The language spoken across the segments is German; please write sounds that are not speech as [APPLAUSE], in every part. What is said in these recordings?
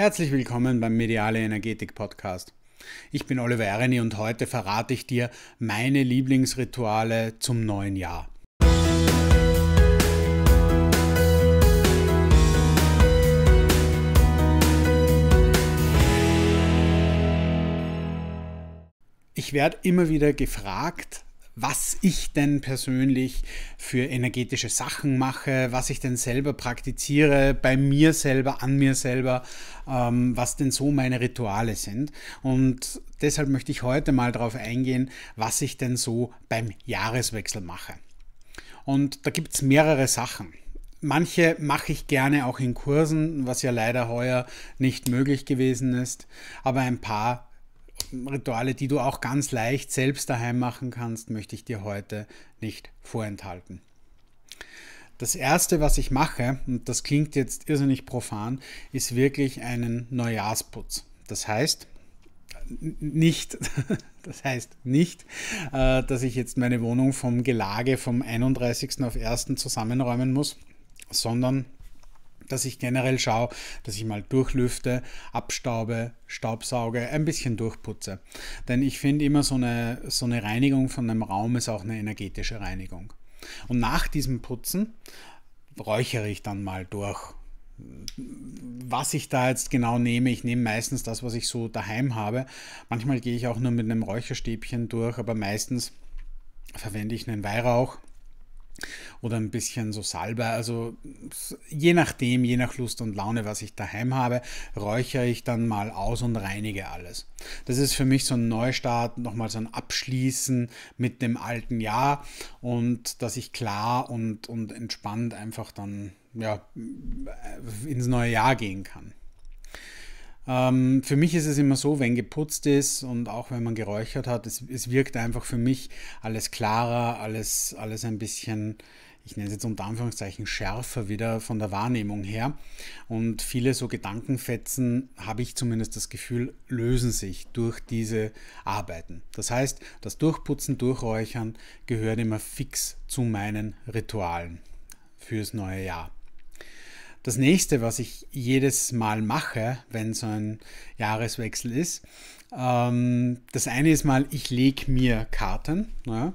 Herzlich willkommen beim Mediale Energetik Podcast. Ich bin Oliver Ereni und heute verrate ich dir meine Lieblingsrituale zum neuen Jahr. Ich werde immer wieder gefragt, was ich denn persönlich für energetische Sachen mache, was ich denn selber praktiziere, bei mir selber, an mir selber, ähm, was denn so meine Rituale sind. Und deshalb möchte ich heute mal darauf eingehen, was ich denn so beim Jahreswechsel mache. Und da gibt es mehrere Sachen. Manche mache ich gerne auch in Kursen, was ja leider heuer nicht möglich gewesen ist, aber ein paar Rituale, die du auch ganz leicht selbst daheim machen kannst, möchte ich dir heute nicht vorenthalten. Das erste, was ich mache, und das klingt jetzt irrsinnig profan, ist wirklich einen Neujahrsputz. Das heißt, nicht, [LAUGHS] das heißt nicht, äh, dass ich jetzt meine Wohnung vom Gelage vom 31. auf 1. zusammenräumen muss, sondern dass ich generell schaue, dass ich mal durchlüfte, abstaube, staubsauge, ein bisschen durchputze. Denn ich finde immer so eine, so eine Reinigung von einem Raum ist auch eine energetische Reinigung. Und nach diesem Putzen räuchere ich dann mal durch. Was ich da jetzt genau nehme, ich nehme meistens das, was ich so daheim habe. Manchmal gehe ich auch nur mit einem Räucherstäbchen durch, aber meistens verwende ich einen Weihrauch oder ein bisschen so Salbe. Also je nachdem, je nach Lust und Laune, was ich daheim habe, räuchere ich dann mal aus und reinige alles. Das ist für mich so ein Neustart, nochmal so ein Abschließen mit dem alten Jahr und dass ich klar und, und entspannt einfach dann ja, ins neue Jahr gehen kann. Ähm, für mich ist es immer so, wenn geputzt ist und auch wenn man geräuchert hat, es, es wirkt einfach für mich alles klarer, alles, alles ein bisschen ich nenne es jetzt unter Anführungszeichen schärfer wieder von der Wahrnehmung her. Und viele so Gedankenfetzen, habe ich zumindest das Gefühl, lösen sich durch diese Arbeiten. Das heißt, das Durchputzen, Durchräuchern gehört immer fix zu meinen Ritualen fürs neue Jahr. Das nächste, was ich jedes Mal mache, wenn so ein Jahreswechsel ist, ähm, das eine ist mal, ich lege mir Karten. Ja,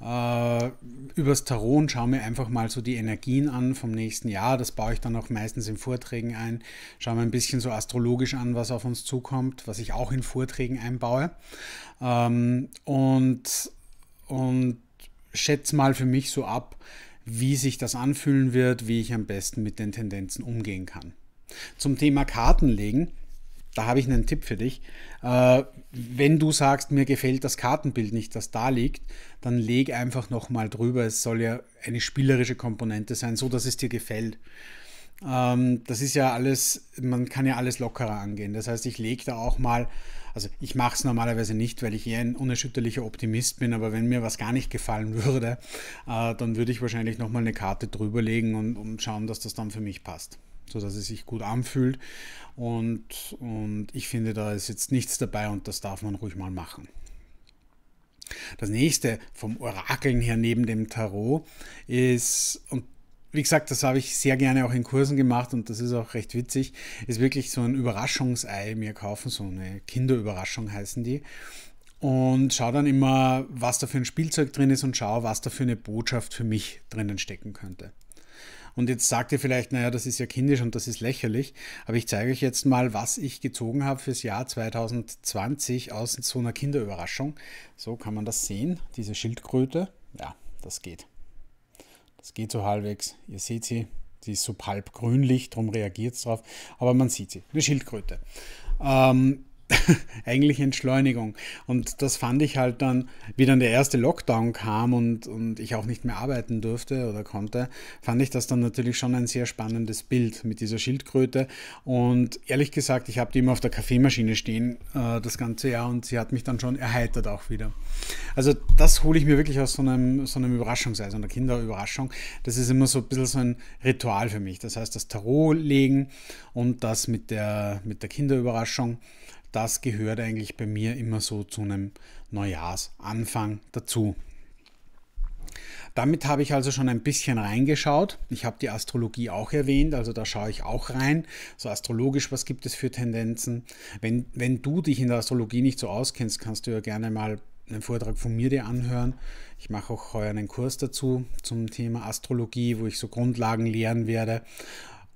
ne? äh, übers Tarot und schaue mir einfach mal so die Energien an vom nächsten Jahr. Das baue ich dann auch meistens in Vorträgen ein. Schaue mir ein bisschen so astrologisch an, was auf uns zukommt, was ich auch in Vorträgen einbaue. Ähm, und, und schätze mal für mich so ab, wie sich das anfühlen wird, wie ich am besten mit den Tendenzen umgehen kann. Zum Thema Kartenlegen, da habe ich einen Tipp für dich. Äh, wenn du sagst, mir gefällt das Kartenbild nicht, das da liegt, dann leg einfach nochmal drüber. Es soll ja eine spielerische Komponente sein, so dass es dir gefällt. Ähm, das ist ja alles, man kann ja alles lockerer angehen. Das heißt, ich lege da auch mal, also ich mache es normalerweise nicht, weil ich eher ein unerschütterlicher Optimist bin, aber wenn mir was gar nicht gefallen würde, äh, dann würde ich wahrscheinlich nochmal eine Karte drüberlegen und, und schauen, dass das dann für mich passt so dass es sich gut anfühlt. Und, und ich finde, da ist jetzt nichts dabei und das darf man ruhig mal machen. Das nächste vom Orakeln her neben dem Tarot ist, und wie gesagt, das habe ich sehr gerne auch in Kursen gemacht und das ist auch recht witzig, ist wirklich so ein Überraschungsei mir kaufen, so eine Kinderüberraschung heißen die. Und schaue dann immer, was da für ein Spielzeug drin ist und schaue, was da für eine Botschaft für mich drinnen stecken könnte. Und jetzt sagt ihr vielleicht, naja, das ist ja kindisch und das ist lächerlich, aber ich zeige euch jetzt mal, was ich gezogen habe fürs Jahr 2020 aus so einer Kinderüberraschung. So kann man das sehen, diese Schildkröte. Ja, das geht. Es geht so halbwegs. Ihr seht sie. Sie ist so halb grünlich, darum reagiert es drauf. Aber man sieht sie. Eine Schildkröte. Ähm, [LAUGHS] eigentlich Entschleunigung. Und das fand ich halt dann, wie dann der erste Lockdown kam und, und ich auch nicht mehr arbeiten durfte oder konnte, fand ich das dann natürlich schon ein sehr spannendes Bild mit dieser Schildkröte. Und ehrlich gesagt, ich habe die immer auf der Kaffeemaschine stehen, äh, das ganze Jahr, und sie hat mich dann schon erheitert auch wieder. Also das hole ich mir wirklich aus so einem, so einem Überraschungsei, so einer Kinderüberraschung. Das ist immer so ein bisschen so ein Ritual für mich. Das heißt, das Tarot legen und das mit der, mit der Kinderüberraschung das gehört eigentlich bei mir immer so zu einem Neujahrsanfang dazu. Damit habe ich also schon ein bisschen reingeschaut. Ich habe die Astrologie auch erwähnt, also da schaue ich auch rein. So astrologisch, was gibt es für Tendenzen? Wenn, wenn du dich in der Astrologie nicht so auskennst, kannst du ja gerne mal einen Vortrag von mir dir anhören. Ich mache auch heuer einen Kurs dazu zum Thema Astrologie, wo ich so Grundlagen lehren werde.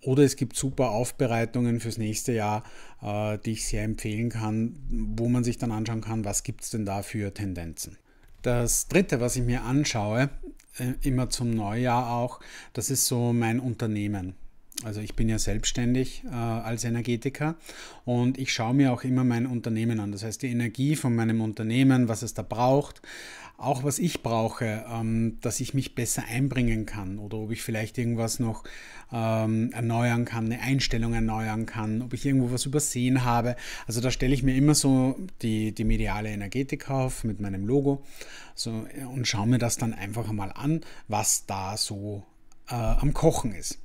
Oder es gibt super Aufbereitungen fürs nächste Jahr, äh, die ich sehr empfehlen kann, wo man sich dann anschauen kann, was gibt es denn da für Tendenzen. Das dritte, was ich mir anschaue, äh, immer zum Neujahr auch, das ist so mein Unternehmen. Also ich bin ja selbstständig äh, als Energetiker und ich schaue mir auch immer mein Unternehmen an. Das heißt, die Energie von meinem Unternehmen, was es da braucht, auch was ich brauche, ähm, dass ich mich besser einbringen kann oder ob ich vielleicht irgendwas noch ähm, erneuern kann, eine Einstellung erneuern kann, ob ich irgendwo was übersehen habe. Also da stelle ich mir immer so die, die mediale Energetik auf mit meinem Logo so, äh, und schaue mir das dann einfach mal an, was da so äh, am Kochen ist.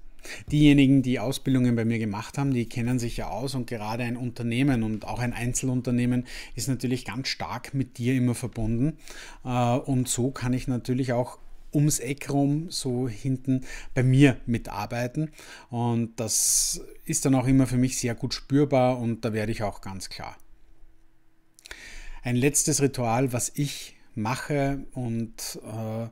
Diejenigen, die Ausbildungen bei mir gemacht haben, die kennen sich ja aus und gerade ein Unternehmen und auch ein Einzelunternehmen ist natürlich ganz stark mit dir immer verbunden. Äh, und so kann ich natürlich auch ums Eck rum so hinten bei mir mitarbeiten. Und das ist dann auch immer für mich sehr gut spürbar und da werde ich auch ganz klar. Ein letztes Ritual, was ich mache und äh,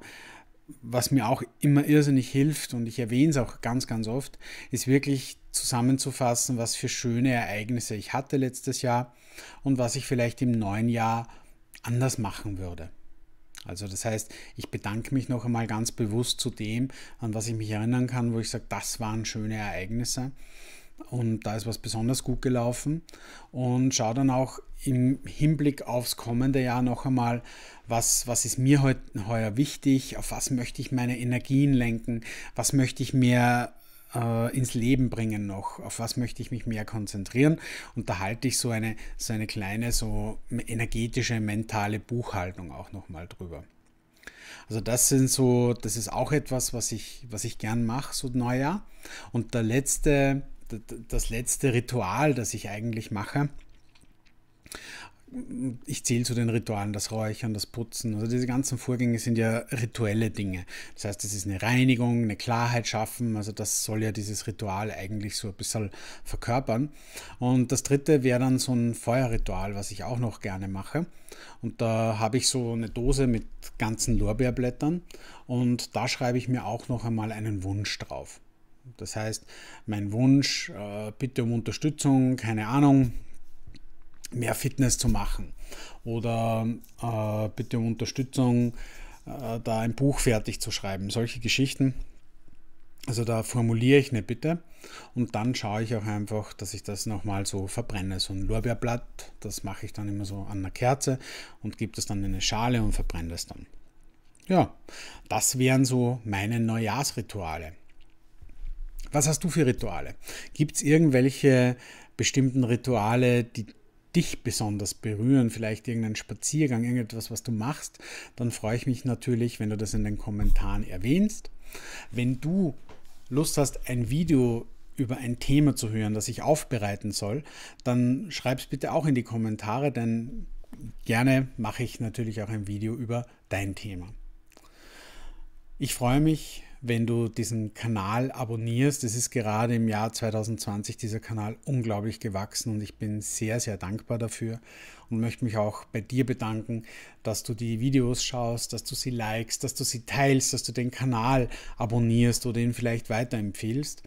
was mir auch immer irrsinnig hilft, und ich erwähne es auch ganz, ganz oft, ist wirklich zusammenzufassen, was für schöne Ereignisse ich hatte letztes Jahr und was ich vielleicht im neuen Jahr anders machen würde. Also das heißt, ich bedanke mich noch einmal ganz bewusst zu dem, an was ich mich erinnern kann, wo ich sage, das waren schöne Ereignisse und da ist was besonders gut gelaufen und schau dann auch im Hinblick aufs kommende Jahr noch einmal, was, was ist mir heut, heuer wichtig, auf was möchte ich meine Energien lenken, was möchte ich mehr äh, ins Leben bringen noch, auf was möchte ich mich mehr konzentrieren und da halte ich so eine, so eine kleine, so energetische, mentale Buchhaltung auch noch mal drüber. Also das sind so, das ist auch etwas, was ich, was ich gern mache, so Neujahr. Und der letzte das letzte Ritual, das ich eigentlich mache. Ich zähle zu den Ritualen das Räuchern, das Putzen. Also diese ganzen Vorgänge sind ja rituelle Dinge. Das heißt, es ist eine Reinigung, eine Klarheit schaffen. Also das soll ja dieses Ritual eigentlich so ein bisschen verkörpern. Und das dritte wäre dann so ein Feuerritual, was ich auch noch gerne mache. Und da habe ich so eine Dose mit ganzen Lorbeerblättern und da schreibe ich mir auch noch einmal einen Wunsch drauf. Das heißt, mein Wunsch, äh, bitte um Unterstützung, keine Ahnung, mehr Fitness zu machen oder äh, bitte um Unterstützung, äh, da ein Buch fertig zu schreiben, solche Geschichten. Also da formuliere ich eine Bitte und dann schaue ich auch einfach, dass ich das nochmal so verbrenne. So ein Lorbeerblatt, das mache ich dann immer so an einer Kerze und gebe das dann in eine Schale und verbrenne das dann. Ja, das wären so meine Neujahrsrituale. Was hast du für Rituale? Gibt es irgendwelche bestimmten Rituale, die dich besonders berühren, vielleicht irgendeinen Spaziergang, irgendetwas, was du machst, dann freue ich mich natürlich, wenn du das in den Kommentaren erwähnst. Wenn du Lust hast, ein Video über ein Thema zu hören, das ich aufbereiten soll, dann schreib es bitte auch in die Kommentare, denn gerne mache ich natürlich auch ein Video über dein Thema. Ich freue mich, wenn du diesen Kanal abonnierst. Es ist gerade im Jahr 2020 dieser Kanal unglaublich gewachsen und ich bin sehr, sehr dankbar dafür und möchte mich auch bei dir bedanken, dass du die Videos schaust, dass du sie likest, dass du sie teilst, dass du den Kanal abonnierst oder ihn vielleicht weiterempfehlst.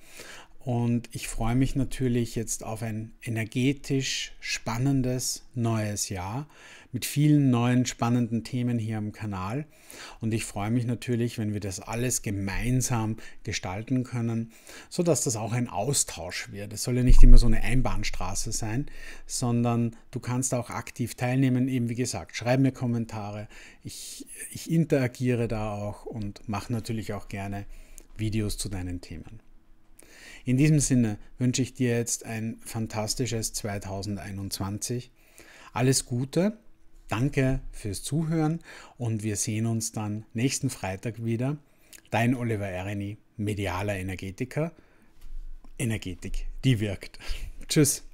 Und ich freue mich natürlich jetzt auf ein energetisch spannendes neues Jahr mit vielen neuen spannenden Themen hier am Kanal. Und ich freue mich natürlich, wenn wir das alles gemeinsam gestalten können, sodass das auch ein Austausch wird. Es soll ja nicht immer so eine Einbahnstraße sein, sondern du kannst auch aktiv teilnehmen. Eben wie gesagt, schreib mir Kommentare. Ich, ich interagiere da auch und mache natürlich auch gerne Videos zu deinen Themen. In diesem Sinne wünsche ich dir jetzt ein fantastisches 2021. Alles Gute, danke fürs Zuhören und wir sehen uns dann nächsten Freitag wieder. Dein Oliver Ereni, medialer Energetiker. Energetik, die wirkt. [LAUGHS] Tschüss.